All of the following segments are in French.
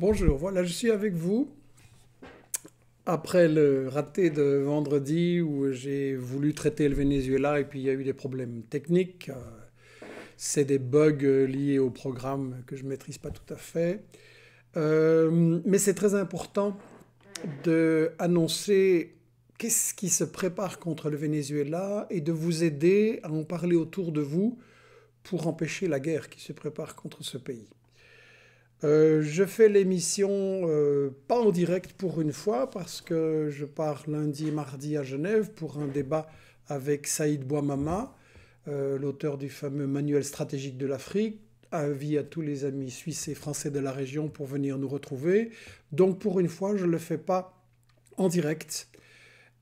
Bonjour, voilà, je suis avec vous. Après le raté de vendredi où j'ai voulu traiter le Venezuela et puis il y a eu des problèmes techniques, euh, c'est des bugs liés au programme que je ne maîtrise pas tout à fait. Euh, mais c'est très important de annoncer qu'est-ce qui se prépare contre le Venezuela et de vous aider à en parler autour de vous pour empêcher la guerre qui se prépare contre ce pays. Euh, je fais l'émission euh, pas en direct pour une fois parce que je pars lundi et mardi à Genève pour un débat avec Saïd Bouamama, euh, l'auteur du fameux Manuel stratégique de l'Afrique. Avis à tous les amis suisses et français de la région pour venir nous retrouver. Donc pour une fois, je ne le fais pas en direct.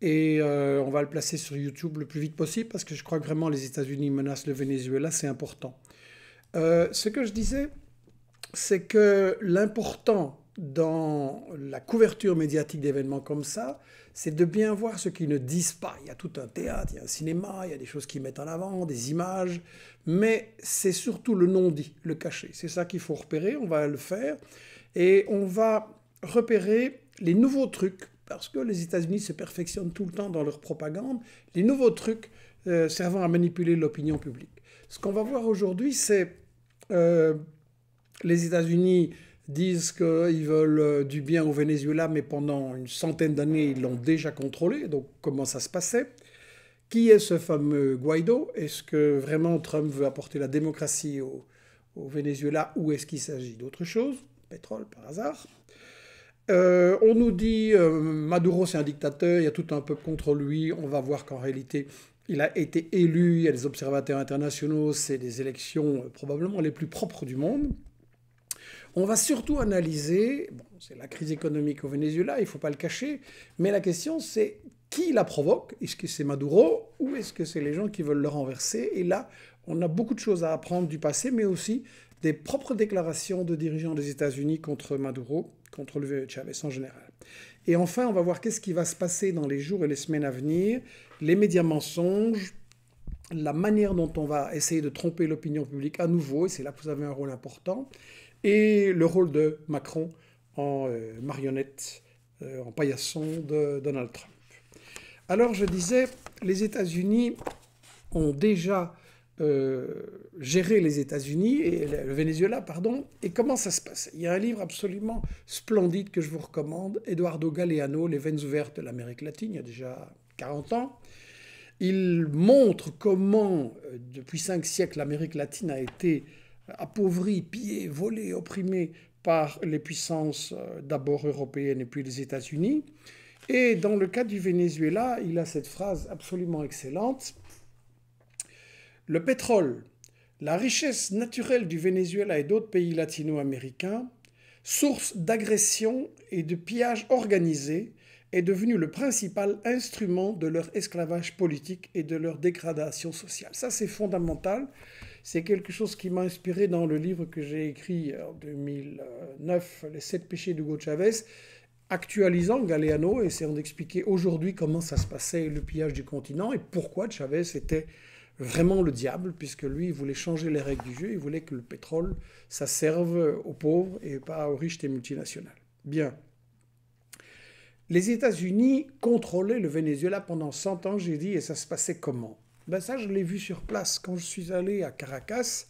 Et on va le placer sur YouTube le plus vite possible parce que je crois que vraiment les États-Unis menacent le Venezuela, c'est important. ce que je disais, c'est que l'important dans la couverture médiatique d'événements comme ça, c'est de bien voir ce qu'ils ne disent pas. Il y a tout un théâtre, il y a un cinéma, il y a des choses qu'ils mettent en avant, des images, mais c'est surtout le non-dit, le caché. C'est ça qu'il faut repérer, on va le faire, et on va repérer les nouveaux trucs, parce que les États-Unis se perfectionnent tout le temps dans leur propagande, les nouveaux trucs euh, servant à manipuler l'opinion publique. Ce qu'on va voir aujourd'hui, c'est... Euh, les États-Unis disent qu'ils veulent euh, du bien au Venezuela, mais pendant une centaine d'années, ils l'ont déjà contrôlé, donc comment ça se passait Qui est ce fameux Guaido Est-ce que vraiment Trump veut apporter la démocratie au, Venezuela ou est-ce qu'il s'agit d'autre chose Pétrole, par hasard euh, on nous dit euh, Maduro c'est un dictateur, il y a tout un peuple contre lui. On va voir qu'en réalité il a été élu, il y a des observateurs internationaux, c'est des élections probablement les plus propres du monde. On va surtout analyser, bon, c'est la crise économique au Venezuela, il ne faut pas le cacher, mais la question c'est qui la provoque Est-ce que c'est Maduro ou est-ce que c'est les gens qui veulent le renverser Et là, on a beaucoup de choses à apprendre du passé, mais aussi des propres déclarations de dirigeants des États-Unis contre Maduro, contre le Chavez en général. Et enfin, on va voir qu'est-ce qui va se passer dans les jours et les semaines à venir, les médias mensonges, la manière dont on va essayer de tromper l'opinion publique à nouveau, et c'est là que vous avez un rôle important, et le rôle de Macron en euh, marionnette, euh, en paillasson de Donald Trump. Alors je disais, les États-Unis ont déjà euh, géré les États-Unis et le Venezuela, pardon, et comment ça se passe. Il y a un livre absolument splendide que je vous recommande, Eduardo Galeano, Les veines ouvertes de l'Amérique latine, il y a déjà 40 ans. Il montre comment, depuis cinq siècles, l'Amérique latine a été appauvris, pillés, volé, opprimé par les puissances euh, d'abord européennes et puis les États-Unis. Et dans le cas du Venezuela, il a cette phrase absolument excellente. Le pétrole, la richesse naturelle du Venezuela et d'autres pays latino-américains, source d'agression et de pillage organisé, est devenu le principal instrument de leur esclavage politique et de leur dégradation sociale. Ça, c'est fondamental. C'est quelque chose qui m'a inspiré dans le livre que j'ai écrit en 2009, Les sept péchés d'Hugo Chavez, actualisant Galeano, essayant d'expliquer aujourd'hui comment ça se passait le pillage du continent et pourquoi Chavez était vraiment le diable, puisque lui, il voulait changer les règles du jeu, il voulait que le pétrole, ça serve aux pauvres et pas aux riches des multinationales. Bien. Les États-Unis contrôlaient le Venezuela pendant 100 ans, j'ai dit, et ça se passait comment ben ça, je l'ai vu sur place. Quand je suis allé à Caracas,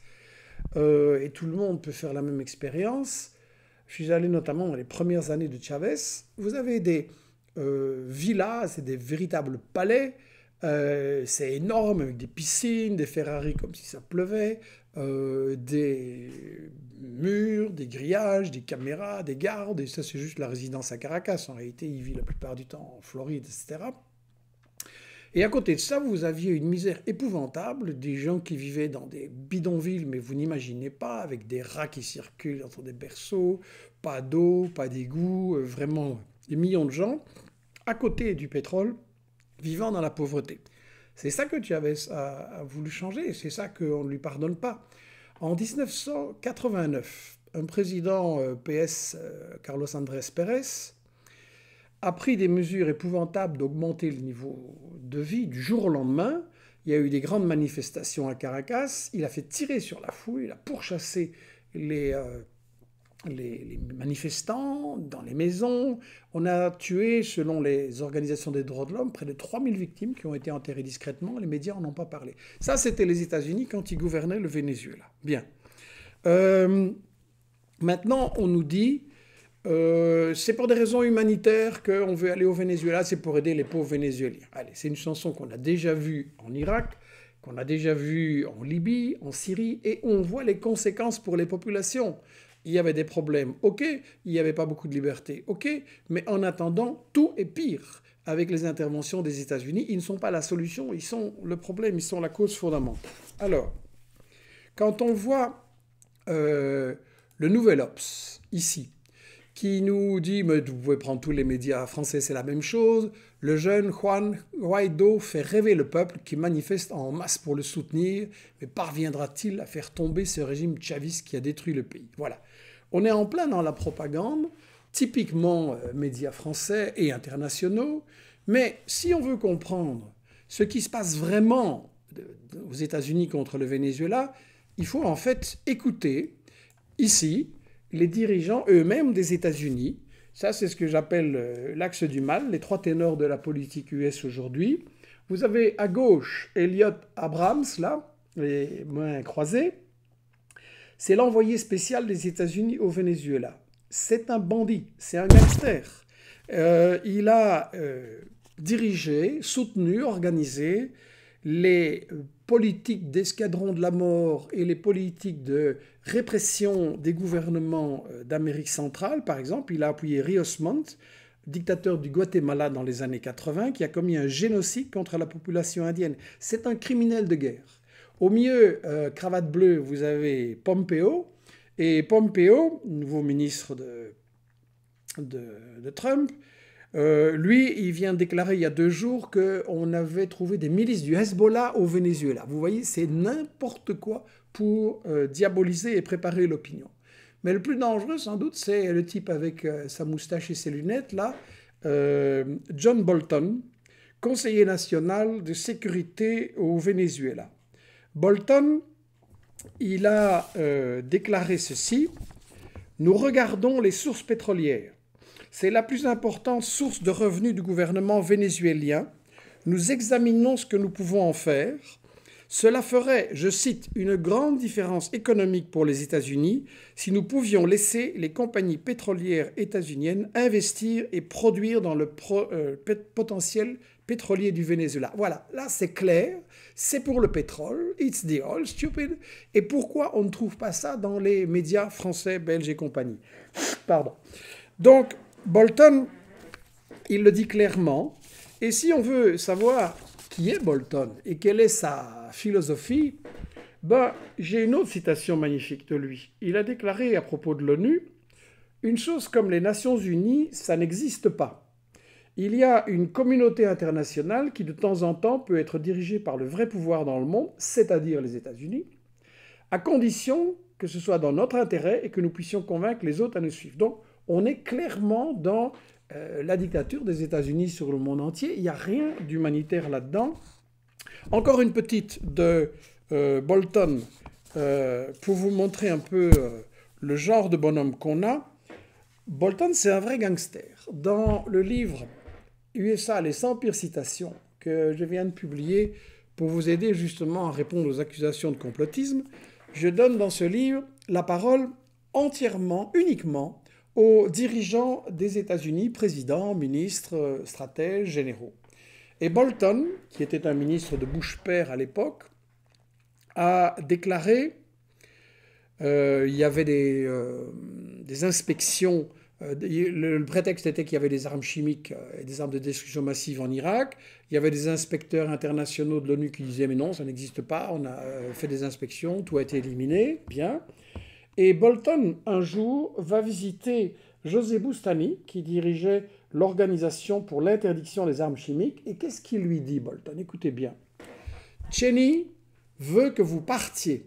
euh, et tout le monde peut faire la même expérience, je suis allé notamment dans les premières années de Chavez, vous avez des euh, villas, c'est des véritables palais, euh, c'est énorme, avec des piscines, des Ferrari comme si ça pleuvait, des murs, des grillages, des caméras, des gardes, et ça c'est juste la résidence à Caracas, en réalité il vit la plupart du temps en Floride, etc. Et à côté de ça, vous aviez une misère épouvantable des gens qui vivaient dans des bidonvilles, mais vous n'imaginez pas, avec des rats qui circulent entre des berceaux, pas d'eau, pas d'égout, euh, vraiment des millions de gens, à côté du pétrole, vivant dans la pauvreté. C'est ça que tu avais euh, voulu changer, c'est ça qu'on ne lui pardonne pas. En 1989, un président euh, PS, Carlos Andrés Pérez, a pris des mesures épouvantables d'augmenter le niveau de vie du jour au lendemain. Il y a eu des grandes manifestations à Caracas. Il a fait tirer sur la foule, il a pourchassé les, euh, les, manifestants dans les maisons. On a tué, selon les organisations des droits de l'homme, près de 3000 victimes qui ont été enterrées discrètement. Les médias n'en ont pas parlé. Ça, c'était les États-Unis quand ils gouvernaient le Venezuela. Bien. Euh, maintenant, on nous dit euh, c'est pour des raisons humanitaires qu'on veut aller au Venezuela, c'est pour aider les pauvres Vénézuéliens. Allez, c'est une chanson qu'on a déjà vue en Irak, qu'on a déjà vue en Libye, en Syrie, et on voit les conséquences pour les populations. Il y avait des problèmes, ok, il n'y avait pas beaucoup de liberté, ok, mais en attendant, tout est pire. Avec les interventions des États-Unis, ils ne sont pas la solution, ils sont le problème, ils sont la cause fondamentale. Alors, quand on voit euh, le nouvel OPS ici, qui nous dit, mais vous pouvez prendre tous les médias français, c'est la même chose, le jeune Juan Guaido fait rêver le peuple qui manifeste en masse pour le soutenir, mais parviendra-t-il à faire tomber ce régime chaviste qui a détruit le pays Voilà. On est en plein dans la propagande, typiquement euh, médias français et internationaux, mais si on veut comprendre ce qui se passe vraiment aux États-Unis contre le Venezuela, il faut en fait écouter ici les dirigeants eux-mêmes des États-Unis. Ça, c'est ce que j'appelle euh, l'axe du mal, les trois ténors de la politique US aujourd'hui. Vous avez à gauche Elliot Abrams, là, les mains croisées. C'est l'envoyé spécial des États-Unis au Venezuela. C'est un bandit, c'est un gangster. Euh, il a euh, dirigé, soutenu, organisé les euh, politiques d'escadron de la mort et les politiques de répression des gouvernements euh, d'Amérique centrale, par exemple. Il a appuyé Rios Montt, dictateur du Guatemala dans les années 80, qui a commis un génocide contre la population indienne. C'est un criminel de guerre. Au mieux, euh, cravate bleue, vous avez Pompeo. Et Pompeo, nouveau ministre de Trump, euh, lui, il vient déclarer il y a deux jours qu'on avait trouvé des milices du Hezbollah au Venezuela. Vous voyez, c'est n'importe quoi pour euh, diaboliser et préparer l'opinion. Mais le plus dangereux, sans doute, c'est le type avec euh, sa moustache et ses lunettes, là, John Bolton, conseiller national de sécurité au Venezuela. Bolton, il a déclaré ceci, Nous regardons les sources pétrolières c'est la plus importante source de revenus du gouvernement vénézuélien. Nous examinons ce que nous pouvons en faire. Cela ferait, je cite, une grande différence économique pour les États-Unis si nous pouvions laisser les compagnies pétrolières états-uniennes investir et produire dans le euh, potentiel pétrolier du Venezuela. Voilà, là c'est clair, c'est pour le pétrole, it's the oil, stupid. Et pourquoi on ne trouve pas ça dans les médias français, belges et compagnie Pardon. Donc, Bolton, il le dit clairement. Et si on veut savoir qui est Bolton et quelle est sa philosophie, ben, j'ai une autre citation magnifique de lui. Il a déclaré à propos de l'ONU, Une chose comme les Nations Unies, ça n'existe pas. Il y a une communauté internationale qui de temps en temps peut être dirigée par le vrai pouvoir dans le monde, c'est-à-dire les États-Unis, à condition que ce soit dans notre intérêt et que nous puissions convaincre les autres à nous suivre. Donc, on est clairement dans euh, la dictature des États-Unis sur le monde entier. Il n'y a rien d'humanitaire là-dedans. Encore une petite de euh, Bolton euh, pour vous montrer un peu le genre de bonhomme qu'on a. Bolton, c'est un vrai gangster. Dans le livre USA, les 100 pires citations que je viens de publier pour vous aider justement à répondre aux accusations de complotisme, je donne dans ce livre la parole entièrement, uniquement, aux dirigeants des États-Unis, présidents, ministres, stratèges, généraux. Et Bolton, qui était un ministre de Bush père à l'époque, a déclaré, euh, il y avait des, euh, inspections, euh, le, le, prétexte était qu'il y avait des armes chimiques et des armes de destruction massive en Irak, il y avait des inspecteurs internationaux de l'ONU qui disaient mais non, ça n'existe pas, on a fait des inspections, tout a été éliminé, bien. Et Bolton, un jour, va visiter José Bustani, qui dirigeait l'Organisation pour l'interdiction des armes chimiques. Et qu'est-ce qu'il lui dit, Bolton Écoutez bien. Cheney veut que vous partiez.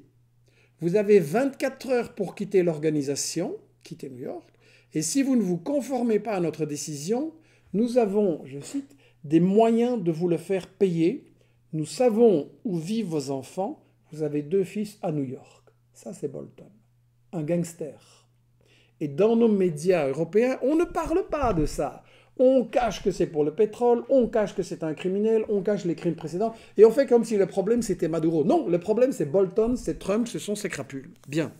Vous avez 24 heures pour quitter l'organisation, quitter New York, et si vous ne vous conformez pas à notre décision, nous avons, je cite, des moyens de vous le faire payer. Nous savons où vivent vos enfants. Vous avez deux fils à New York. Ça, c'est Bolton un gangster. Et dans nos médias européens, on ne parle pas de ça. On cache que c'est pour le pétrole, on cache que c'est un criminel, on cache les crimes précédents, et on fait comme si le problème c'était Maduro. Non, le problème c'est Bolton, c'est Trump, ce sont ces crapules. Bien.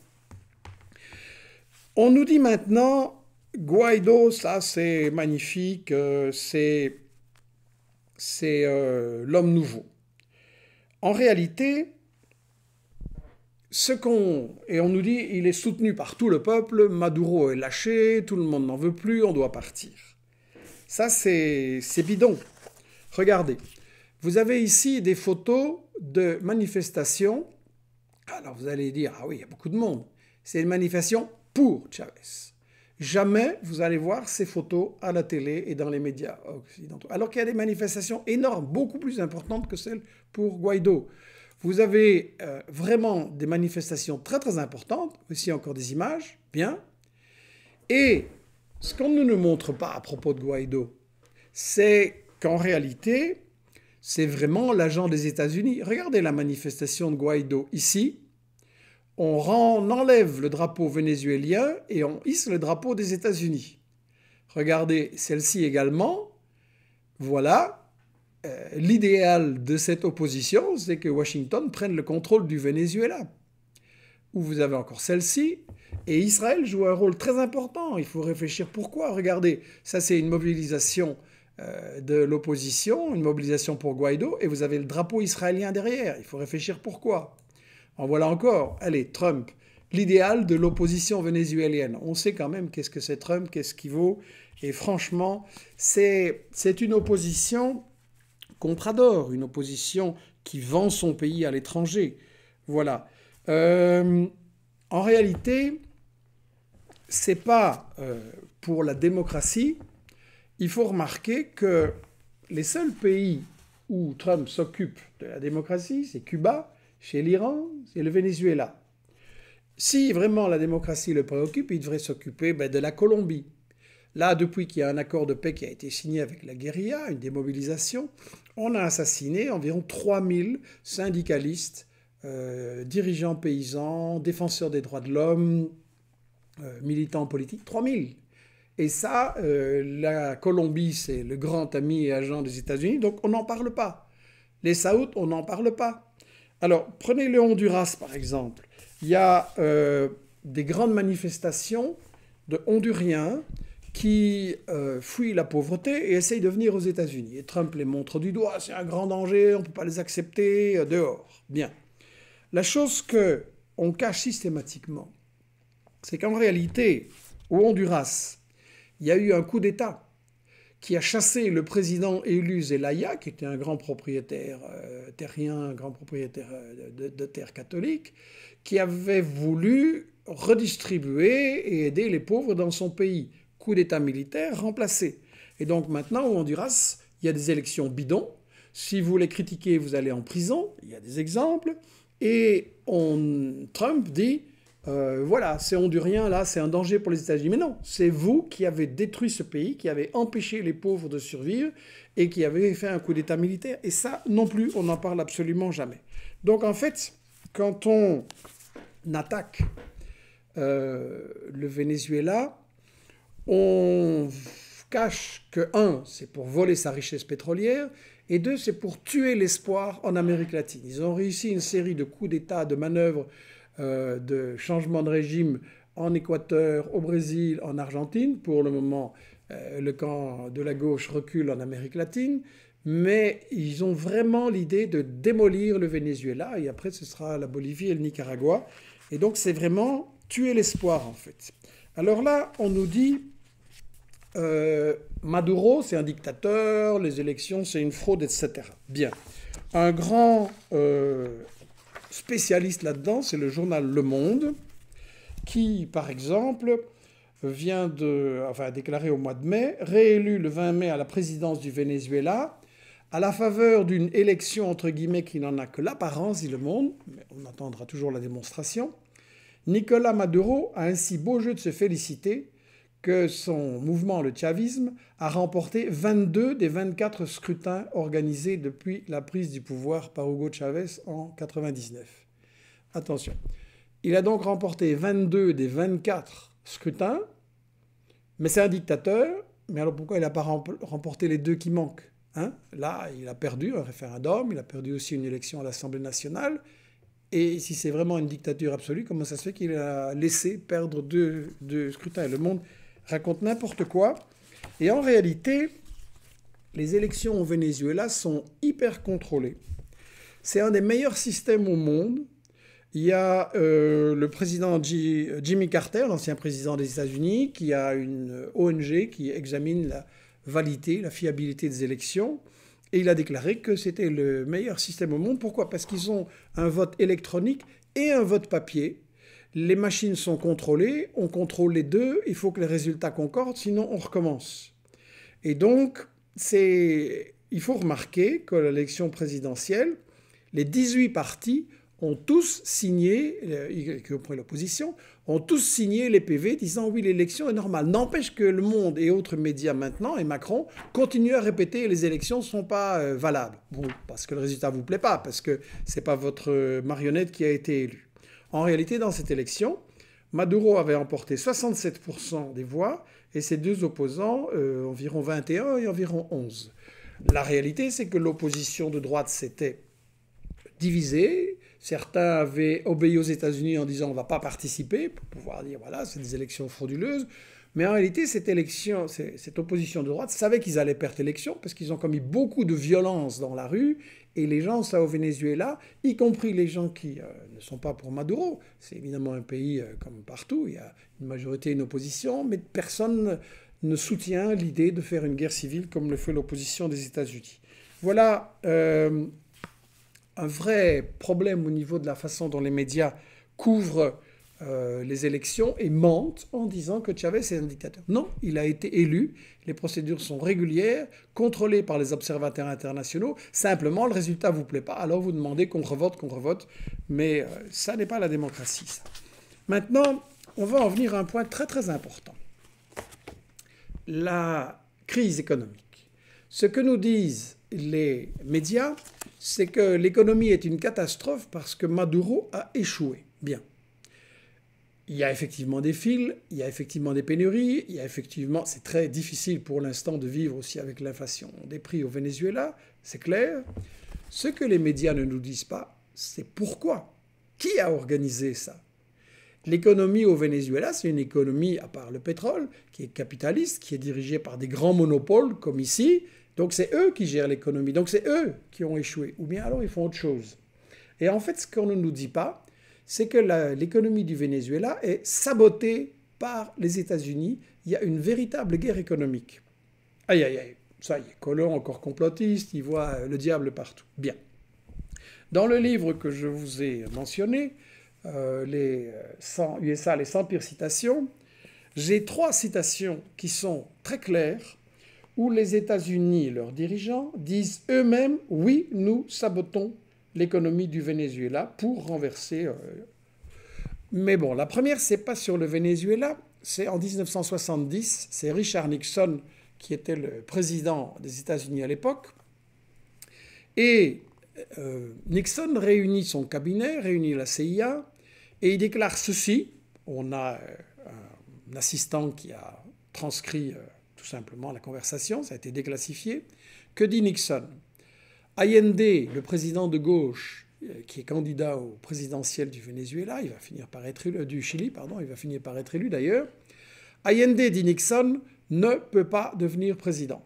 On nous dit maintenant, Guaido, ça c'est magnifique, euh, c'est... c'est euh, l'homme nouveau. En réalité, ce qu'on et on nous dit, il est soutenu par tout le peuple. Maduro est lâché, tout le monde n'en veut plus, on doit partir. Ça c'est c'est bidon. Regardez, vous avez ici des photos de manifestations. Alors vous allez dire ah oui, il y a beaucoup de monde. C'est une manifestation pour Chavez. Jamais vous allez voir ces photos à la télé et dans les médias occidentaux. Alors qu'il y a des manifestations énormes, beaucoup plus importantes que celles pour Guaido vous avez euh, vraiment des manifestations très très importantes, Ici, encore des images, bien. Et ce qu'on ne nous montre pas à propos de Guaido, c'est qu'en réalité, c'est vraiment l'agent des États-Unis. Regardez la manifestation de Guaido ici. On, rend, on enlève le drapeau vénézuélien et on hisse le drapeau des États-Unis. Regardez celle-ci également. Voilà, euh, l'idéal de cette opposition, c'est que Washington prenne le contrôle du Venezuela, où vous avez encore celle-ci, et Israël joue un rôle très important. Il faut réfléchir pourquoi. Regardez, ça c'est une mobilisation euh, de l'opposition, une mobilisation pour Guaido, et vous avez le drapeau israélien derrière. Il faut réfléchir pourquoi. En voilà encore. Allez, Trump, l'idéal de l'opposition vénézuélienne. On sait quand même qu'est-ce que c'est Trump, qu'est-ce qu'il vaut. Et franchement, c'est une opposition adore, une opposition qui vend son pays à l'étranger. Voilà. Euh, en réalité, c'est pas euh, pour la démocratie. Il faut remarquer que les seuls pays où Trump s'occupe de la démocratie, c'est Cuba, chez l'Iran, c'est le Venezuela. Si vraiment la démocratie le préoccupe, il devrait s'occuper ben, de la Colombie. Là, depuis qu'il y a un accord de paix qui a été signé avec la guérilla, une démobilisation, on a assassiné environ 3000 syndicalistes, euh, dirigeants paysans, défenseurs des droits de l'homme, euh, militants politiques, 3000. Et ça, euh, la Colombie, c'est le grand ami et agent des États-Unis, donc on n'en parle pas. Les Saouds, on n'en parle pas. Alors, prenez le Honduras, par exemple. Il y a des grandes manifestations de Honduriens qui euh, fuit la pauvreté et essayent de venir aux États-Unis. Et Trump les montre du doigt, c'est un grand danger, on ne peut pas les accepter, euh, dehors. Bien. La chose qu'on cache systématiquement, c'est qu'en réalité, au Honduras, il y a eu un coup d'État qui a chassé le président élu Zelaya, qui était un grand propriétaire euh, terrien, un grand propriétaire de, de terres catholiques, qui avait voulu redistribuer et aider les pauvres dans son pays coup d'État militaire remplacé. Et donc maintenant, au Honduras, il y a des élections bidons. Si vous les critiquez, vous allez en prison. Il y a des exemples. Et on, Trump dit, euh, voilà, c'est Honduriens, là, c'est un danger pour les États-Unis. Mais non, c'est vous qui avez détruit ce pays, qui avez empêché les pauvres de survivre et qui avez fait un coup d'État militaire. Et ça, non plus, on n'en parle absolument jamais. Donc en fait, quand on attaque euh, le Venezuela, on cache que, un, c'est pour voler sa richesse pétrolière, et deux, c'est pour tuer l'espoir en Amérique latine. Ils ont réussi une série de coups d'État, de manœuvres, euh, de changement de régime en Équateur, au Brésil, en Argentine. Pour le moment, euh, le camp de la gauche recule en Amérique latine, mais ils ont vraiment l'idée de démolir le Venezuela, et après ce sera la Bolivie et le Nicaragua. Et donc c'est vraiment tuer l'espoir en fait. Alors là, on nous dit euh, Maduro, c'est un dictateur, les élections, c'est une fraude, etc. Bien. Un grand euh, spécialiste là-dedans, c'est le journal Le Monde, qui, par exemple, vient de, enfin, déclaré au mois de mai, réélu le 20 mai à la présidence du Venezuela, à la faveur d'une élection, entre guillemets, qui n'en a que l'apparence, dit le monde, mais on attendra toujours la démonstration, Nicolas Maduro a ainsi beau jeu de se féliciter que son mouvement, le chavisme, a remporté 22 des 24 scrutins organisés depuis la prise du pouvoir par Hugo Chavez en 1999. Attention. Il a donc remporté 22 des 24 scrutins, mais c'est un dictateur. Mais alors pourquoi il n'a pas remporté les deux qui manquent hein Là, il a perdu un référendum, il a perdu aussi une élection à l'Assemblée nationale. Et si c'est vraiment une dictature absolue, comment ça se fait qu'il a laissé perdre deux, deux scrutins Et le monde raconte n'importe quoi. Et en réalité, les élections au Venezuela sont hyper contrôlées. C'est un des meilleurs systèmes au monde. Il y a euh, le président Jimmy Carter, l'ancien président des États-Unis, qui a une euh, ONG qui examine la validité, la fiabilité des élections. Et il a déclaré que c'était le meilleur système au monde. Pourquoi Parce qu'ils ont un vote électronique et un vote papier les machines sont contrôlées, on contrôle les deux, il faut que les résultats concordent, sinon on recommence. Et donc, il faut remarquer que l'élection présidentielle, les 18 partis ont tous signé, euh, y compris l'opposition, ont tous signé les PV disant oui, l'élection est normale. N'empêche que Le Monde et autres médias maintenant, et Macron, continuent à répéter les élections ne sont pas euh, valables. Bon, parce que le résultat ne vous plaît pas, parce que ce n'est pas votre marionnette qui a été élue. En réalité, dans cette élection, Maduro avait emporté 67% des voix et ses deux opposants euh, environ 21 et environ 11. La réalité, c'est que l'opposition de droite s'était divisée. Certains avaient obéi aux États-Unis en disant on ne va pas participer pour pouvoir dire voilà, c'est des élections frauduleuses. Mais en réalité, cette, cette opposition de droite savait qu'ils allaient perdre l'élection parce qu'ils ont commis beaucoup de violence dans la rue et les gens, ça, au Venezuela, y compris les gens qui euh, ne sont pas pour Maduro, c'est évidemment un pays euh, comme partout, il y a une majorité et une opposition, mais personne ne soutient l'idée de faire une guerre civile comme le fait l'opposition des États-Unis. Voilà euh, un vrai problème au niveau de la façon dont les médias couvrent euh, les élections et mentent en disant que Chavez est un dictateur. Non, il a été élu, les procédures sont régulières, contrôlées par les observateurs internationaux, simplement le résultat ne vous plaît pas, alors vous demandez qu'on revote, qu'on revote, mais euh, ça n'est pas la démocratie. Ça. Maintenant, on va en venir à un point très très important, la crise économique. Ce que nous disent les médias, c'est que l'économie est une catastrophe parce que Maduro a échoué. Bien il y a effectivement des fils, il y a effectivement des pénuries, il y a effectivement, c'est très difficile pour l'instant de vivre aussi avec l'inflation des prix au Venezuela, c'est clair. Ce que les médias ne nous disent pas, c'est pourquoi. Qui a organisé ça L'économie au Venezuela, c'est une économie, à part le pétrole, qui est capitaliste, qui est dirigée par des grands monopoles comme ici. Donc c'est eux qui gèrent l'économie. Donc c'est eux qui ont échoué. Ou bien alors ils font autre chose. Et en fait, ce qu'on ne nous dit pas, c'est que l'économie du Venezuela est sabotée par les États-Unis. Il y a une véritable guerre économique. Aïe, aïe, aïe, ça y est, colons encore complotiste, il voit euh, le diable partout. Bien. Dans le livre que je vous ai mentionné, euh, les 100, euh, USA, les 100 pires citations, j'ai trois citations qui sont très claires, où les États-Unis, leurs dirigeants, disent eux-mêmes, oui, nous sabotons l'économie du Venezuela pour renverser. Euh, mais bon, la première, c'est pas sur le Venezuela, c'est en 1970, c'est Richard Nixon qui était le président des États-Unis à l'époque. Et euh, Nixon réunit son cabinet, réunit la CIA, et il déclare ceci. On a euh, un assistant qui a transcrit tout simplement la conversation, ça a été déclassifié. Que dit Nixon Allende, le président de gauche, euh, qui est candidat au présidentiel du Venezuela, il va finir par être élu, euh, du Chili, pardon, il va finir par être élu d'ailleurs. Allende, dit Nixon, ne peut pas devenir président.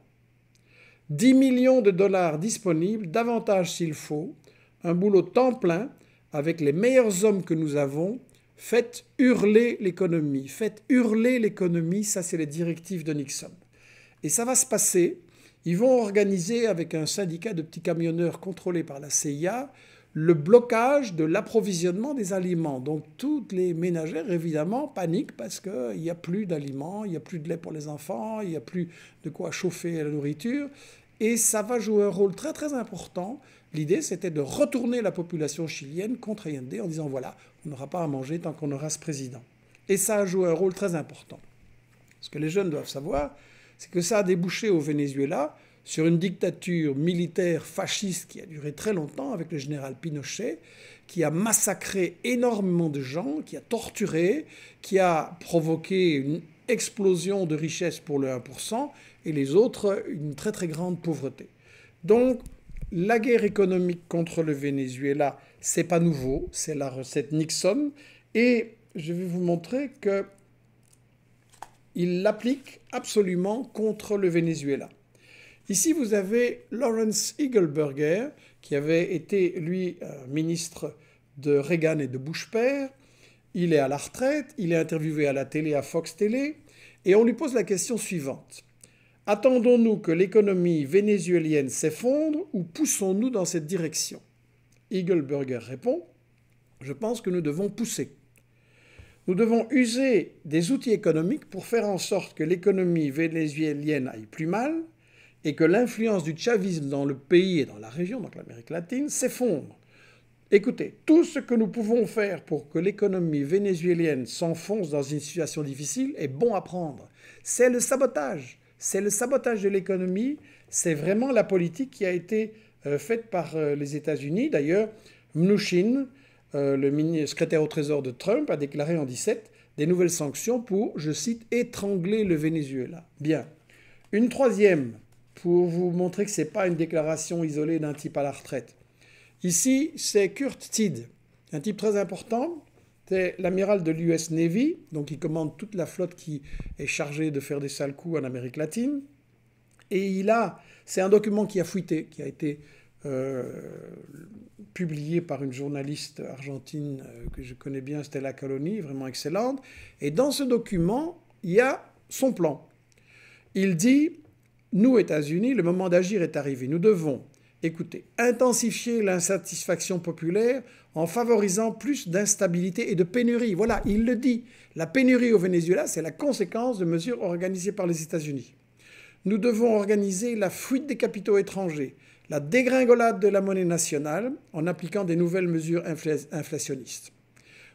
10 millions de dollars disponibles, davantage s'il faut, un boulot temps plein, avec les meilleurs hommes que nous avons, faites hurler l'économie, faites hurler l'économie, ça c'est les directives de Nixon. Et ça va se passer ils vont organiser avec un syndicat de petits camionneurs contrôlé par la CIA le blocage de l'approvisionnement des aliments. Donc toutes les ménagères, évidemment, paniquent parce qu'il n'y a plus d'aliments, il n'y a plus de lait pour les enfants, il n'y a plus de quoi chauffer la nourriture. Et ça va jouer un rôle très très important. L'idée, c'était de retourner la population chilienne contre Allende en disant, voilà, on n'aura pas à manger tant qu'on aura ce président. Et ça a joué un rôle très important. Ce que les jeunes doivent savoir, c'est que ça a débouché au Venezuela sur une dictature militaire fasciste qui a duré très longtemps avec le général Pinochet, qui a massacré énormément de gens, qui a torturé, qui a provoqué une explosion de richesse pour le 1% et les autres une très très grande pauvreté. Donc la guerre économique contre le Venezuela, c'est pas nouveau, c'est la recette Nixon et je vais vous montrer que il l'applique absolument contre le Venezuela. Ici, vous avez Lawrence Eagleburger, qui avait été, lui, euh, ministre de Reagan et de Bush père. Il est à la retraite, il est interviewé à la télé, à Fox Télé, et on lui pose la question suivante. Attendons-nous que l'économie vénézuélienne s'effondre ou poussons-nous dans cette direction Eagleburger répond Je pense que nous devons pousser. Nous devons user des outils économiques pour faire en sorte que l'économie vénézuélienne aille plus mal et que l'influence du chavisme dans le pays et dans la région, donc l'Amérique latine, s'effondre. Écoutez, tout ce que nous pouvons faire pour que l'économie vénézuélienne s'enfonce dans une situation difficile est bon à prendre. C'est le sabotage. C'est le sabotage de l'économie. C'est vraiment la politique qui a été euh, faite par euh, les États-Unis. D'ailleurs, Mnuchin, euh, le secrétaire au Trésor de Trump a déclaré en 17 des nouvelles sanctions pour, je cite, étrangler le Venezuela. Bien. Une troisième, pour vous montrer que ce n'est pas une déclaration isolée d'un type à la retraite. Ici, c'est Kurt Tide, un type très important. C'est l'amiral de l'US Navy, donc il commande toute la flotte qui est chargée de faire des sales coups en Amérique latine. Et il a, c'est un document qui a fuité, qui a été euh, publié par une journaliste argentine euh, que je connais bien, Stella Caloni, vraiment excellente. Et dans ce document, il y a son plan. Il dit, nous, États-Unis, le moment d'agir est arrivé. Nous devons, écoutez, intensifier l'insatisfaction populaire en favorisant plus d'instabilité et de pénurie. Voilà, il le dit. La pénurie au Venezuela, c'est la conséquence de mesures organisées par les États-Unis. Nous devons organiser la fuite des capitaux étrangers, la dégringolade de la monnaie nationale en appliquant des nouvelles mesures inflationnistes.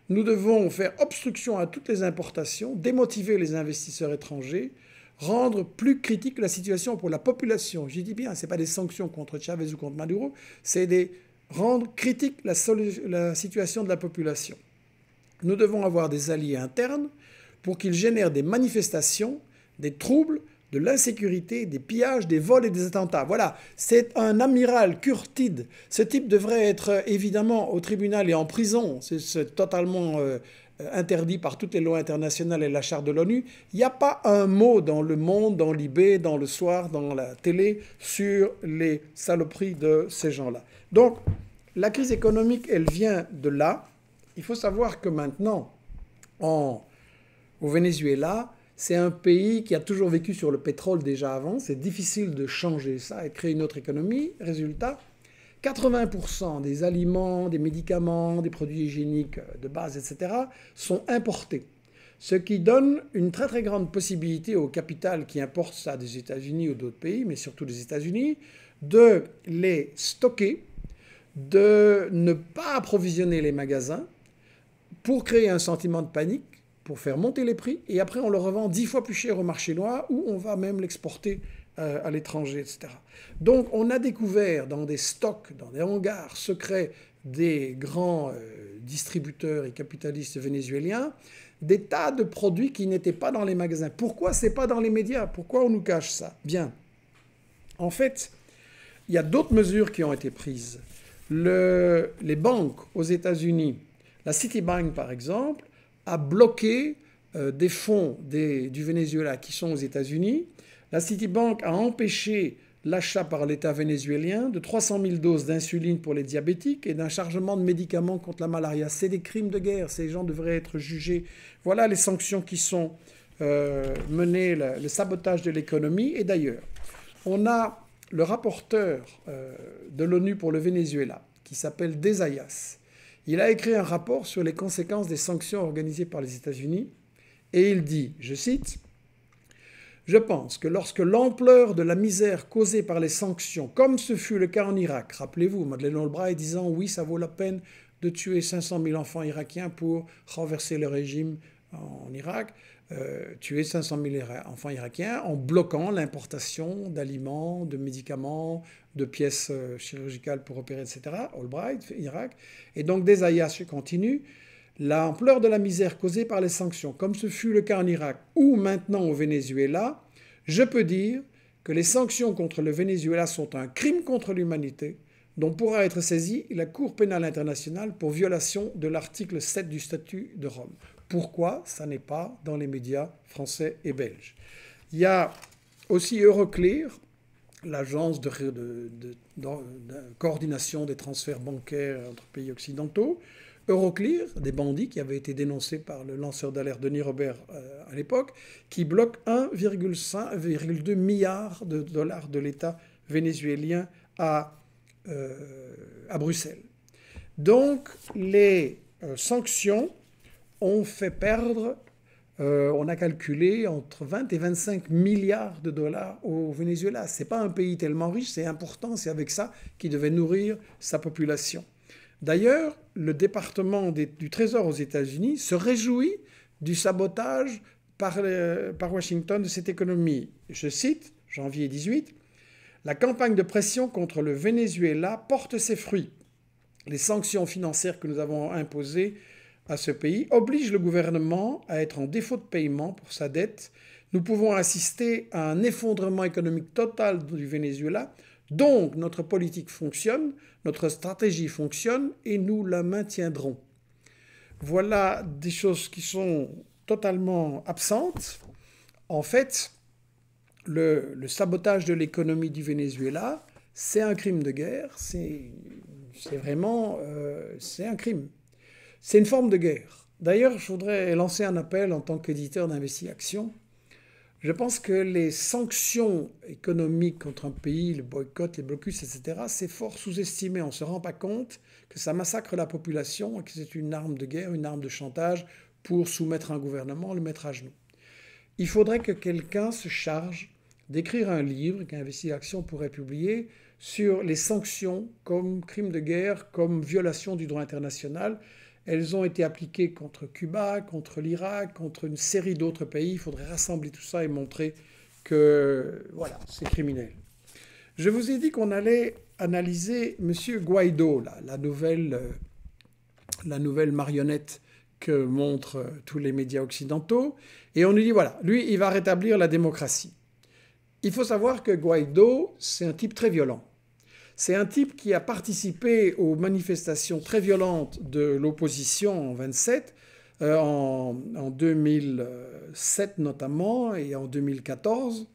Nous devons faire obstruction à toutes les importations, démotiver les investisseurs étrangers, rendre plus critique la situation pour la population. J'y dis bien, ce n'est pas des sanctions contre Chavez ou contre Maduro, c'est des rendre critique la situation de la population. Nous devons avoir des alliés internes pour qu'ils génèrent des manifestations, des troubles de l'insécurité, des pillages, des vols et des attentats. Voilà, c'est un amiral Curtide. Ce type devrait être euh, évidemment au tribunal et en prison. C'est totalement euh, interdit par toutes les lois internationales et la charte de l'ONU. Il n'y a pas un mot dans le monde, dans l'Ibé, dans le soir, dans la télé, sur les saloperies de ces gens-là. Donc, la crise économique, elle vient de là. Il faut savoir que maintenant, au Venezuela, c'est un pays qui a toujours vécu sur le pétrole déjà avant. C'est difficile de changer ça et créer une autre économie. Résultat, 80% des aliments, des médicaments, des produits hygiéniques de base, etc., sont importés. Ce qui donne une très très grande possibilité au capital qui importe ça des États-Unis ou d'autres pays, mais surtout des États-Unis, de les stocker, de ne pas approvisionner les magasins pour créer un sentiment de panique pour faire monter les prix, et après on le revend dix fois plus cher au marché noir, ou on va même l'exporter euh, à l'étranger, etc. Donc on a découvert dans des stocks, dans des hangars secrets des grands euh, distributeurs et capitalistes vénézuéliens, des tas de produits qui n'étaient pas dans les magasins. Pourquoi c'est pas dans les médias Pourquoi on nous cache ça Bien. En fait, il y a d'autres mesures qui ont été prises. les banques aux États-Unis, la Citibank par exemple, a bloqué euh, des fonds du Venezuela qui sont aux États-Unis. La Citibank a empêché l'achat par l'État vénézuélien de 300 000 doses d'insuline pour les diabétiques et d'un chargement de médicaments contre la malaria. C'est des crimes de guerre, ces gens devraient être jugés. Voilà les sanctions qui sont euh, menées, le, sabotage de l'économie. Et d'ailleurs, on a le rapporteur euh, de l'ONU pour le Venezuela, qui s'appelle Desayas, il a écrit un rapport sur les conséquences des sanctions organisées par les États-Unis et il dit, je cite, Je pense que lorsque l'ampleur de la misère causée par les sanctions, comme ce fut le cas en Irak, rappelez-vous, Madeleine Albright disant oui, ça vaut la peine de tuer 500 000 enfants irakiens pour renverser le régime en Irak, euh, tuer 500 000 enfants irakiens en bloquant l'importation d'aliments, de médicaments, de pièces euh, chirurgicales pour opérer, etc. Albright, Irak. Et donc des IH continuent. L'ampleur de la misère causée par les sanctions, comme ce fut le cas en Irak ou maintenant au Venezuela, je peux dire que les sanctions contre le Venezuela sont un crime contre l'humanité dont pourra être saisie la Cour pénale internationale pour violation de l'article 7 du statut de Rome. Pourquoi ça n'est pas dans les médias français et belges Il y a aussi Euroclear, l'agence de, de, coordination des transferts bancaires entre pays occidentaux, Euroclear, des bandits qui avaient été dénoncés par le lanceur d'alerte Denis Robert euh, à l'époque, qui bloque 1,2 milliard de dollars de l'État vénézuélien à, euh, à Bruxelles. Donc les euh, sanctions ont fait perdre euh, on a calculé entre 20 et 25 milliards de dollars au Venezuela. Ce n'est pas un pays tellement riche, c'est important, c'est avec ça qu'il devait nourrir sa population. D'ailleurs, le département du Trésor aux États-Unis se réjouit du sabotage par euh, Washington de cette économie. Je cite, janvier 18, La campagne de pression contre le Venezuela porte ses fruits. Les sanctions financières que nous avons imposées à ce pays oblige le gouvernement à être en défaut de paiement pour sa dette. Nous pouvons assister à un effondrement économique total du Venezuela. Donc notre politique fonctionne, notre stratégie fonctionne et nous la maintiendrons. Voilà des choses qui sont totalement absentes. En fait, le, sabotage de l'économie du Venezuela, c'est un crime de guerre, c'est vraiment euh, c'est un crime. C'est une forme de guerre. D'ailleurs, je voudrais lancer un appel en tant qu'éditeur d'Investi Action. Je pense que les sanctions économiques contre un pays, le boycott, les blocus, etc., c'est fort sous-estimé. On ne se rend pas compte que ça massacre la population et que c'est une arme de guerre, une arme de chantage pour soumettre un gouvernement, le mettre à genoux. Il faudrait que quelqu'un se charge d'écrire un livre qu'Investi Action pourrait publier sur les sanctions comme crime de guerre, comme violation du droit international, elles ont été appliquées contre Cuba, contre l'Irak, contre une série d'autres pays. Il faudrait rassembler tout ça et montrer que, voilà, c'est criminel. Je vous ai dit qu'on allait analyser M. Guaido, la, nouvelle, euh, la nouvelle marionnette que montrent euh, tous les médias occidentaux. Et on nous dit, voilà, lui, il va rétablir la démocratie. Il faut savoir que Guaido, c'est un type très violent. C'est un type qui a participé aux manifestations très violentes de l'opposition en 27, euh, en, 2007 notamment et en 2014.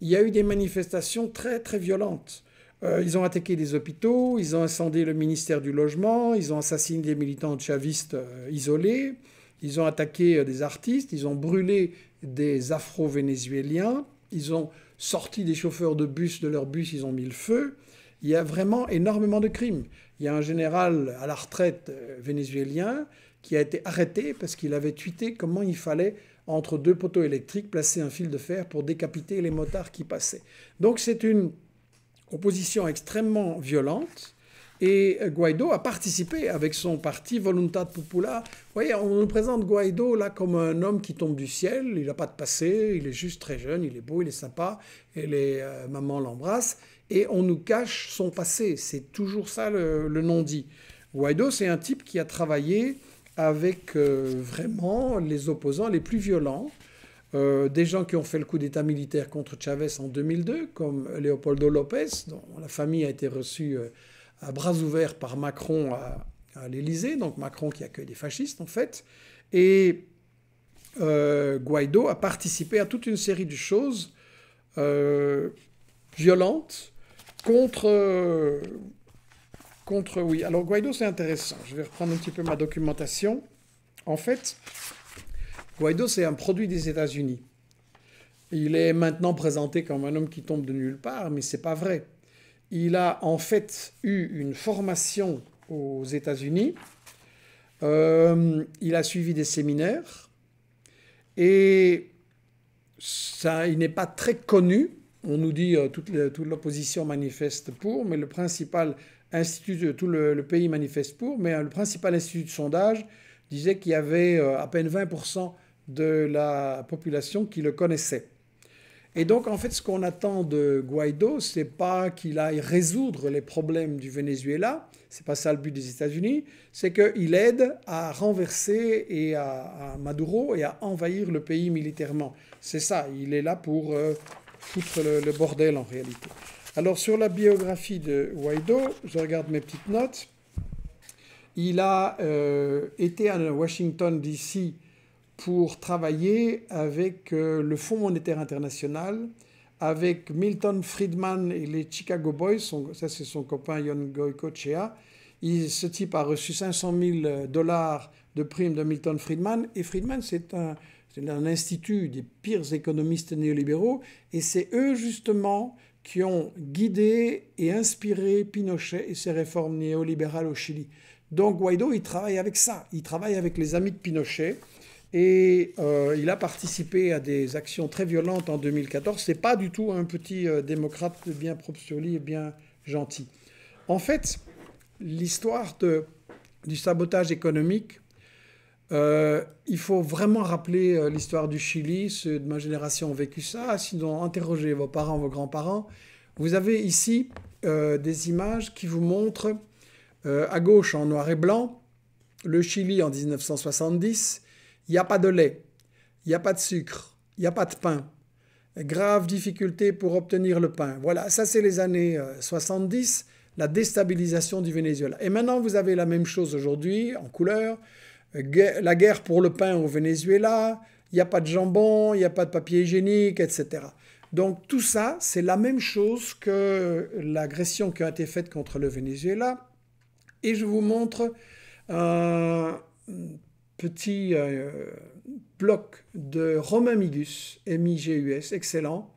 Il y a eu des manifestations très très violentes. Euh, ils ont attaqué des hôpitaux, ils ont incendié le ministère du Logement, ils ont assassiné des militants chavistes euh, isolés, ils ont attaqué des artistes, ils ont brûlé des Afro-Vénézuéliens, ils ont sorti des chauffeurs de bus de leur bus, ils ont mis le feu il y a vraiment énormément de crimes. Il y a un général à la retraite euh, vénézuélien qui a été arrêté parce qu'il avait tweeté comment il fallait, entre deux poteaux électriques, placer un fil de fer pour décapiter les motards qui passaient. Donc c'est une opposition extrêmement violente. Et euh, Guaido a participé avec son parti Voluntad Popula. Vous voyez, on nous présente Guaido là comme un homme qui tombe du ciel. Il n'a pas de passé, il est juste très jeune, il est beau, il est sympa, et les euh, mamans l'embrassent et on nous cache son passé. C'est toujours ça le, non-dit. Guaido, c'est un type qui a travaillé avec euh, vraiment les opposants les plus violents, euh, des gens qui ont fait le coup d'État militaire contre Chavez en 2002, comme Leopoldo Lopez, dont la famille a été reçue euh, à bras ouverts par Macron à, à l'Élysée, donc Macron qui accueille des fascistes en fait. Et Guaido a participé à toute une série de choses violentes Contre. contre, oui. Alors, Guaido, c'est intéressant. Je vais reprendre un petit peu ma documentation. En fait, Guaido, c'est un produit des États-Unis. Il est maintenant présenté comme un homme qui tombe de nulle part, mais c'est pas vrai. Il a en fait eu une formation aux États-Unis. Euh, il a suivi des séminaires et ça, il n'est pas très connu on nous dit que euh, toute, l'opposition manifeste pour, mais le principal institut, tout le, pays manifeste pour, mais euh, le principal institut de sondage disait qu'il y avait euh, à peine 20% de la population qui le connaissait. Et donc, en fait, ce qu'on attend de Guaido, ce n'est pas qu'il aille résoudre les problèmes du Venezuela, c'est pas ça le but des États-Unis, c'est qu'il aide à renverser et à, Maduro et à envahir le pays militairement. C'est ça, il est là pour foutre le, bordel en réalité. Alors sur la biographie de Guaido, je regarde mes petites notes. Il a euh, été à Washington DC pour travailler avec euh, le Fonds monétaire international, avec Milton Friedman et les Chicago Boys. ça c'est son copain Yon il ce type a reçu 500 000 dollars de primes de Milton Friedman et Friedman c'est un c'est un institut des pires économistes néolibéraux, et c'est eux justement qui ont guidé et inspiré Pinochet et ses réformes néolibérales au Chili. Donc Guaido, il travaille avec ça, il travaille avec les amis de Pinochet, et euh, il a participé à des actions très violentes en 2014. C'est pas du tout un petit euh, démocrate bien propre et bien gentil. En fait, l'histoire du sabotage économique euh, il faut vraiment rappeler euh, l'histoire du Chili. Ceux de ma génération ont vécu ça. Sinon, interrogez vos parents, vos grands-parents. Vous avez ici euh, des images qui vous montrent à gauche en noir et blanc le Chili en 1970. Il n'y a pas de lait, il n'y a pas de sucre, il n'y a pas de pain. Grave difficulté pour obtenir le pain. Voilà, ça c'est les années 70, la déstabilisation du Venezuela. Et maintenant vous avez la même chose aujourd'hui en couleur la guerre pour le pain au Venezuela, il n'y a pas de jambon, il n'y a pas de papier hygiénique, etc. Donc tout ça, c'est la même chose que l'agression qui a été faite contre le Venezuela. Et je vous montre un petit euh, bloc de Romain Migus, M-I-G-U-S, excellent,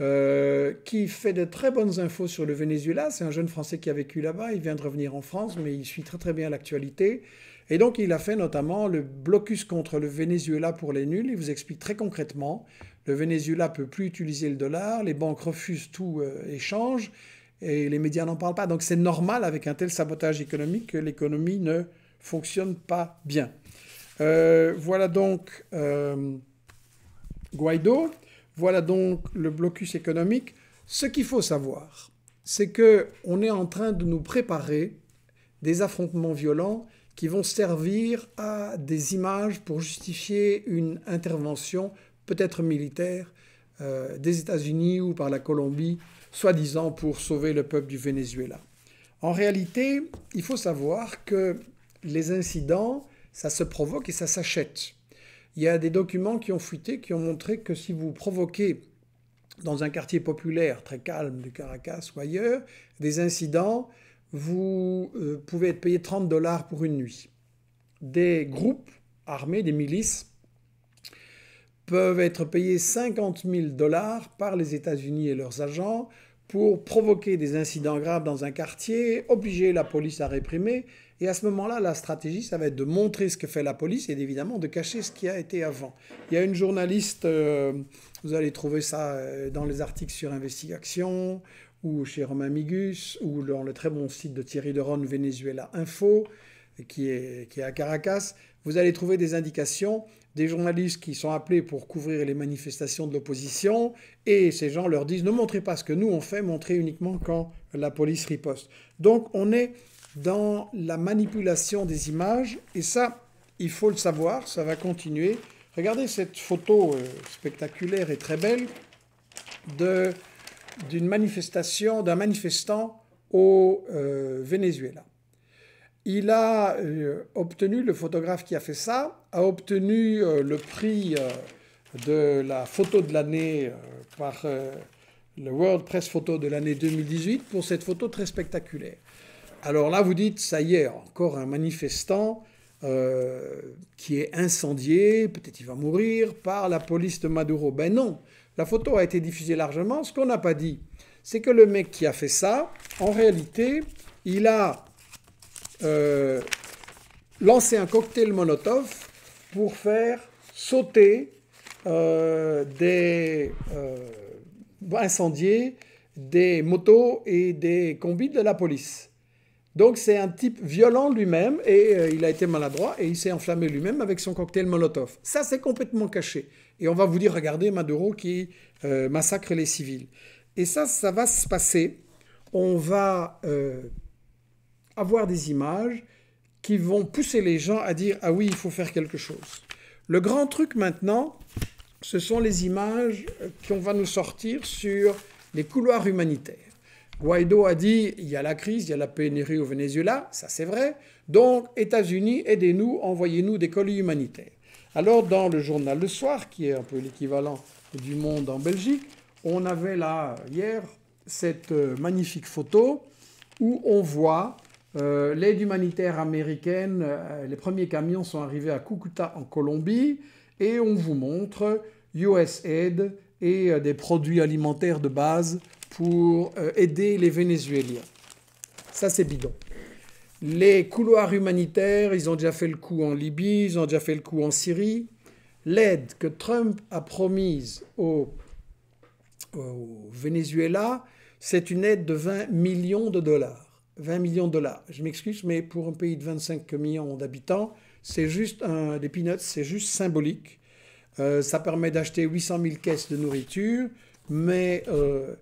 euh, qui fait de très bonnes infos sur le Venezuela. C'est un jeune Français qui a vécu là-bas, il vient de revenir en France, mais il suit très très bien l'actualité. Et donc il a fait notamment le blocus contre le Venezuela pour les nuls. Il vous explique très concrètement, le Venezuela peut plus utiliser le dollar, les banques refusent tout euh, échange et les médias n'en parlent pas. Donc c'est normal avec un tel sabotage économique que l'économie ne fonctionne pas bien. Euh, voilà donc euh, Guaido, voilà donc le blocus économique. Ce qu'il faut savoir, c'est que on est en train de nous préparer des affrontements violents qui vont servir à des images pour justifier une intervention, peut-être militaire, euh, des États-Unis ou par la Colombie, soi-disant pour sauver le peuple du Venezuela. En réalité, il faut savoir que les incidents, ça se provoque et ça s'achète. Il y a des documents qui ont fuité, qui ont montré que si vous provoquez dans un quartier populaire très calme du Caracas ou ailleurs, des incidents, vous euh, pouvez être payé 30 dollars pour une nuit. Des groupes armés, des milices, peuvent être payés 50 000 dollars par les États-Unis et leurs agents pour provoquer des incidents graves dans un quartier, obliger la police à réprimer. Et à ce moment-là, la stratégie, ça va être de montrer ce que fait la police et évidemment de cacher ce qui a été avant. Il y a une journaliste, euh, vous allez trouver ça euh, dans les articles sur Investigation ou chez Romain Migus, ou dans le très bon site de Thierry Deron, Venezuela Info, qui est, qui est à Caracas, vous allez trouver des indications des journalistes qui sont appelés pour couvrir les manifestations de l'opposition, et ces gens leur disent ne montrez pas ce que nous on fait, montrez uniquement quand la police riposte. Donc on est dans la manipulation des images, et ça, il faut le savoir, ça va continuer. Regardez cette photo euh, spectaculaire et très belle de d'une manifestation d'un manifestant au euh, Venezuela. Il a euh, obtenu, le photographe qui a fait ça, a obtenu euh, le prix de la photo de l'année par le World Press Photo de l'année 2018 pour cette photo très spectaculaire. Alors là, vous dites, ça y est, encore un manifestant qui est incendié, peut-être il va mourir, par la police de Maduro. Ben non, la photo a été diffusée largement. Ce qu'on n'a pas dit, c'est que le mec qui a fait ça, en réalité, il a euh, lancé un cocktail Molotov pour faire sauter euh, des euh, des motos et des combis de la police. Donc c'est un type violent lui-même et euh, il a été maladroit et il s'est enflammé lui-même avec son cocktail Molotov. Ça c'est complètement caché et on va vous dire, regardez Maduro qui euh, massacre les civils. Et ça, ça va se passer. On va euh, avoir des images qui vont pousser les gens à dire, ah oui, il faut faire quelque chose. Le grand truc maintenant, ce sont les images euh, qu'on va nous sortir sur les couloirs humanitaires. Guaido a dit il y a la crise, il y a la pénurie au Venezuela, ça c'est vrai. Donc, États-Unis, aidez-nous, envoyez-nous des colis humanitaires. Alors dans le journal Le Soir, qui est un peu l'équivalent du Monde en Belgique, on avait là hier cette euh, magnifique photo où on voit euh, l'aide humanitaire américaine, euh, les premiers camions sont arrivés à Cucuta en Colombie, et on vous montre aid et des produits alimentaires de base pour aider les Vénézuéliens. Ça, c'est bidon. Les couloirs humanitaires, ils ont déjà fait le coup en Libye, ils ont déjà fait le coup en Syrie. L'aide que Trump a promise au, Venezuela, c'est une aide de 20 millions de dollars. 20 millions de dollars. Je m'excuse, mais pour un pays de 25 millions d'habitants, c'est juste un, des peanuts, c'est juste symbolique. Euh, ça permet d'acheter 800 000 caisses de nourriture, mais euh,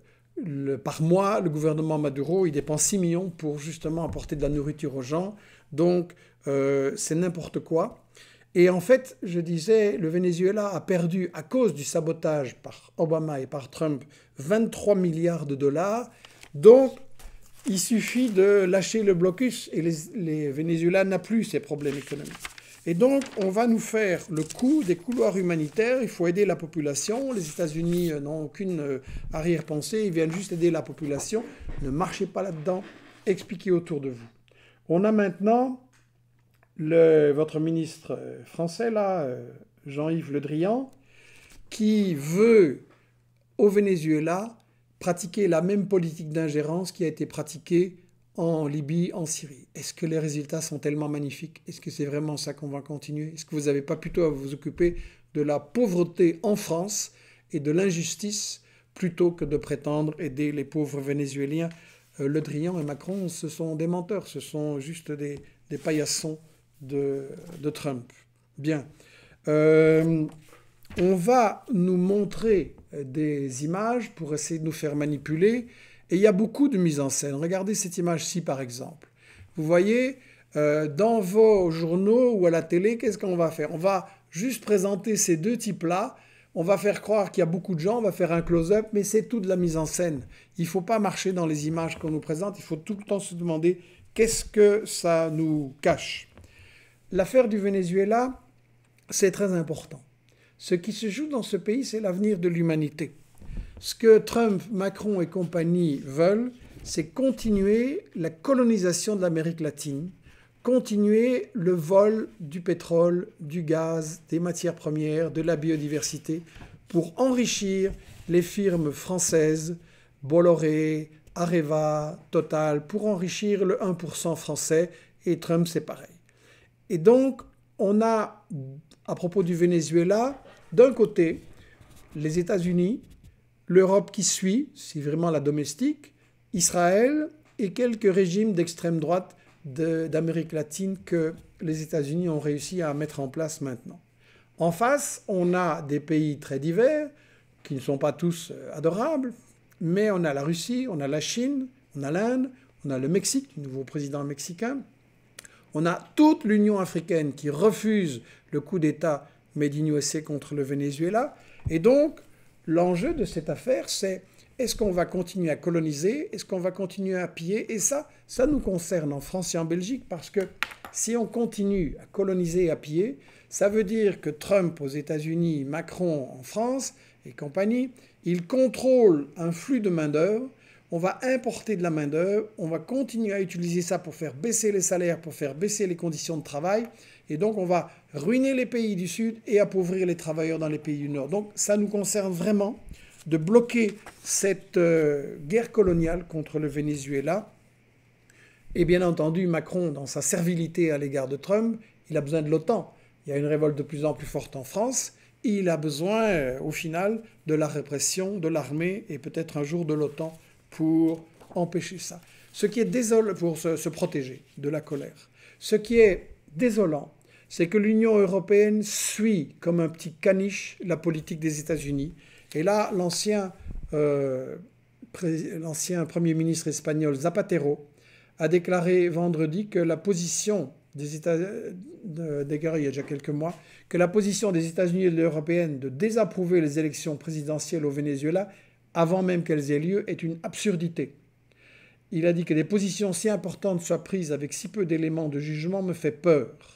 par mois, le gouvernement Maduro, il dépense 6 millions pour justement apporter de la nourriture aux gens. Donc, euh, c'est n'importe quoi. Et en fait, je disais, le Venezuela a perdu, à cause du sabotage par Obama et par Trump, 23 milliards de dollars. Donc, il suffit de lâcher le blocus et les, les Venezuela n'a plus ses problèmes économiques. Et donc, on va nous faire le coup des couloirs humanitaires. Il faut aider la population. Les États-Unis euh, n'ont aucune euh, arrière-pensée. Ils viennent juste aider la population. Ne marchez pas là-dedans. Expliquez autour de vous. On a maintenant votre ministre euh, français, là, Jean-Yves Le Drian, qui veut au Venezuela pratiquer la même politique d'ingérence qui a été pratiquée en Libye, en Syrie. Est-ce que les résultats sont tellement magnifiques Est-ce que c'est vraiment ça qu'on va continuer Est-ce que vous n'avez pas plutôt à vous occuper de la pauvreté en France et de l'injustice plutôt que de prétendre aider les pauvres Vénézuéliens euh, Le Drian et Macron, ce sont des menteurs, ce sont juste des, paillassons de, Trump. Bien. Euh, on va nous montrer des images pour essayer de nous faire manipuler et il y a beaucoup de mise en scène. Regardez cette image-ci, par exemple. Vous voyez, euh, dans vos journaux ou à la télé, qu'est-ce qu'on va faire On va juste présenter ces deux types-là. On va faire croire qu'il y a beaucoup de gens, on va faire un close-up, mais c'est tout de la mise en scène. Il faut pas marcher dans les images qu'on nous présente, il faut tout le temps se demander qu'est-ce que ça nous cache. L'affaire du Venezuela, c'est très important. Ce qui se joue dans ce pays, c'est l'avenir de l'humanité. Ce que Trump, Macron et compagnie veulent, c'est continuer la colonisation de l'Amérique latine, continuer le vol du pétrole, du gaz, des matières premières, de la biodiversité, pour enrichir les firmes françaises, Bolloré, Areva, Total, pour enrichir le 1% français, et Trump, c'est pareil. Et donc, on a, à propos du Venezuela, d'un côté, les États-Unis l'Europe qui suit, c'est vraiment la domestique, Israël et quelques régimes d'extrême droite d'Amérique latine que les États-Unis ont réussi à mettre en place maintenant. En face, on a des pays très divers, qui ne sont pas tous euh, adorables, mais on a la Russie, on a la Chine, on a l'Inde, on a le Mexique, le nouveau président mexicain, on a toute l'Union africaine qui refuse le coup d'État made in contre le Venezuela, et donc L'enjeu de cette affaire, c'est est-ce qu'on va continuer à coloniser Est-ce qu'on va continuer à piller Et ça, ça nous concerne en France et en Belgique parce que si on continue à coloniser et à piller, ça veut dire que Trump aux États-Unis, Macron en France et compagnie, ils contrôlent un flux de main-d'œuvre. On va importer de la main-d'œuvre, on va continuer à utiliser ça pour faire baisser les salaires, pour faire baisser les conditions de travail. Et donc, on va ruiner les pays du Sud et appauvrir les travailleurs dans les pays du Nord. Donc ça nous concerne vraiment de bloquer cette euh, guerre coloniale contre le Venezuela. Et bien entendu, Macron, dans sa servilité à l'égard de Trump, il a besoin de l'OTAN. Il y a une révolte de plus en plus forte en France. Il a besoin, euh, au final, de la répression, de l'armée et peut-être un jour de l'OTAN pour empêcher ça. Ce qui est désolant pour se protéger de la colère. Ce qui est désolant, c'est que l'Union européenne suit comme un petit caniche la politique des États-Unis. Et là, l'ancien euh, Premier ministre espagnol Zapatero a déclaré vendredi que la position des États il y a déjà quelques mois, que la position des États-Unis et de l'Union européenne de désapprouver les élections présidentielles au Venezuela avant même qu'elles aient lieu est une absurdité. Il a dit que des positions si importantes soient prises avec si peu d'éléments de jugement me fait peur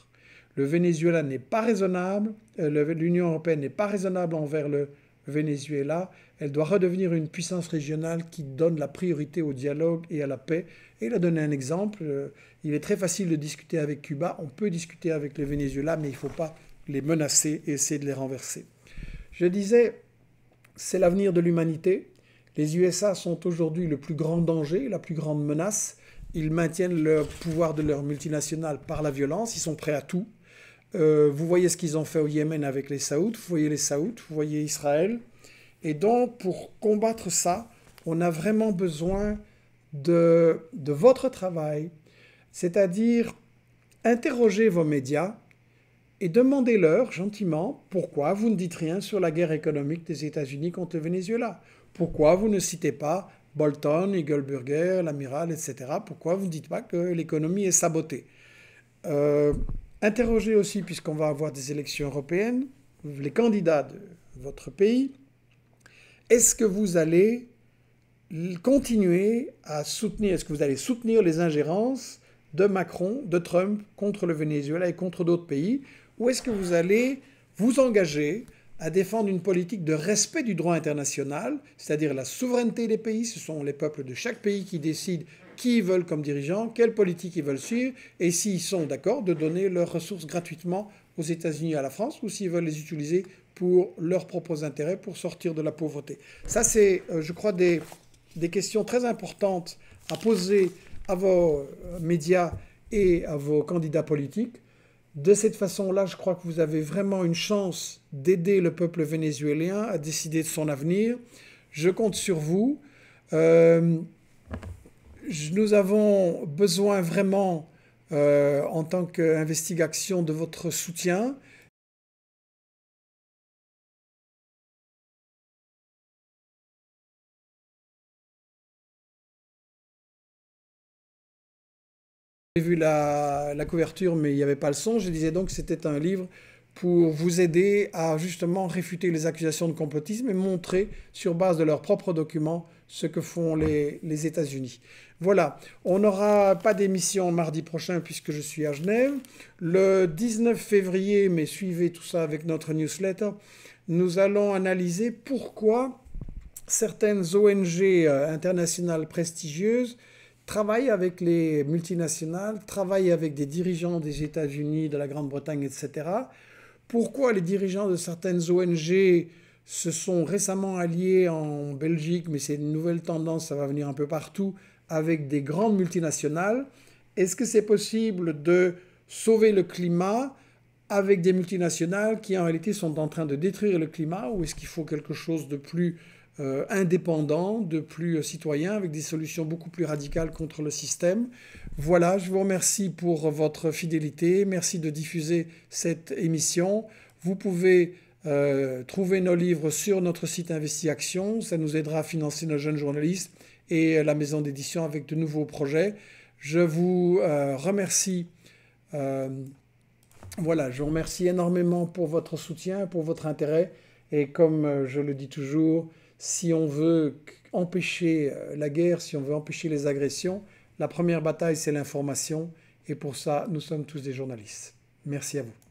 le Venezuela n'est pas raisonnable, euh, l'Union européenne n'est pas raisonnable envers le Venezuela, elle doit redevenir une puissance régionale qui donne la priorité au dialogue et à la paix. Et il a donné un exemple, euh, il est très facile de discuter avec Cuba, on peut discuter avec le Venezuela, mais il ne faut pas les menacer et essayer de les renverser. Je disais, c'est l'avenir de l'humanité. Les USA sont aujourd'hui le plus grand danger, la plus grande menace. Ils maintiennent le pouvoir de leur multinationales par la violence, ils sont prêts à tout, euh, vous voyez ce qu'ils ont fait au Yémen avec les Saouds, vous voyez les Saouds, vous voyez Israël. Et donc, pour combattre ça, on a vraiment besoin de, votre travail, c'est-à-dire interroger vos médias et demandez-leur gentiment pourquoi vous ne dites rien sur la guerre économique des États-Unis contre le Venezuela. Pourquoi vous ne citez pas Bolton, Eagleburger, l'amiral, etc. Pourquoi vous ne dites pas que l'économie est sabotée euh, Interroger aussi, puisqu'on va avoir des élections européennes, les candidats de votre pays, est-ce que vous allez continuer à soutenir, est-ce que vous allez soutenir les ingérences de Macron, de Trump contre le Venezuela et contre d'autres pays, ou est-ce que vous allez vous engager à défendre une politique de respect du droit international, c'est-à-dire la souveraineté des pays, ce sont les peuples de chaque pays qui décident qui ils veulent comme dirigeants, quelle politique ils veulent suivre, et s'ils sont d'accord de donner leurs ressources gratuitement aux États-Unis et à la France, ou s'ils veulent les utiliser pour leurs propres intérêts, pour sortir de la pauvreté. Ça, c'est, euh, je crois, des, des questions très importantes à poser à vos euh, médias et à vos candidats politiques. De cette façon-là, je crois que vous avez vraiment une chance d'aider le peuple vénézuélien à décider de son avenir. Je compte sur vous. Euh, nous avons besoin vraiment, euh, en tant qu'investigation, de votre soutien. J'ai vu la, la, couverture, mais il n'y avait pas le son. Je disais donc que c'était un livre pour vous aider à justement réfuter les accusations de complotisme et montrer sur base de leurs propres documents ce que font les, les États-Unis. Voilà, on n'aura pas d'émission mardi prochain puisque je suis à Genève. Le 19 février, mais suivez tout ça avec notre newsletter, nous allons analyser pourquoi certaines ONG euh, internationales prestigieuses travaillent avec les multinationales, travaillent avec des dirigeants des États-Unis, de la Grande-Bretagne, etc., pourquoi les dirigeants de certaines ONG se sont récemment alliés en Belgique, mais c'est une nouvelle tendance, ça va venir un peu partout, avec des grandes multinationales. Est-ce que c'est possible de sauver le climat avec des multinationales qui en réalité sont en train de détruire le climat, ou est-ce qu'il faut quelque chose de plus indépendant, euh, indépendants, de plus euh, citoyens, avec des solutions beaucoup plus radicales contre le système. Voilà, je vous remercie pour votre fidélité. Merci de diffuser cette émission. Vous pouvez euh, trouver nos livres sur notre site Investi Ça nous aidera à financer nos jeunes journalistes et la maison d'édition avec de nouveaux projets. Je vous remercie. voilà, je vous remercie énormément pour votre soutien, pour votre intérêt. Et comme je le dis toujours, si on veut empêcher euh, la guerre, si on veut empêcher les agressions, la première bataille, c'est l'information. Et pour ça, nous sommes tous des journalistes. Merci à vous.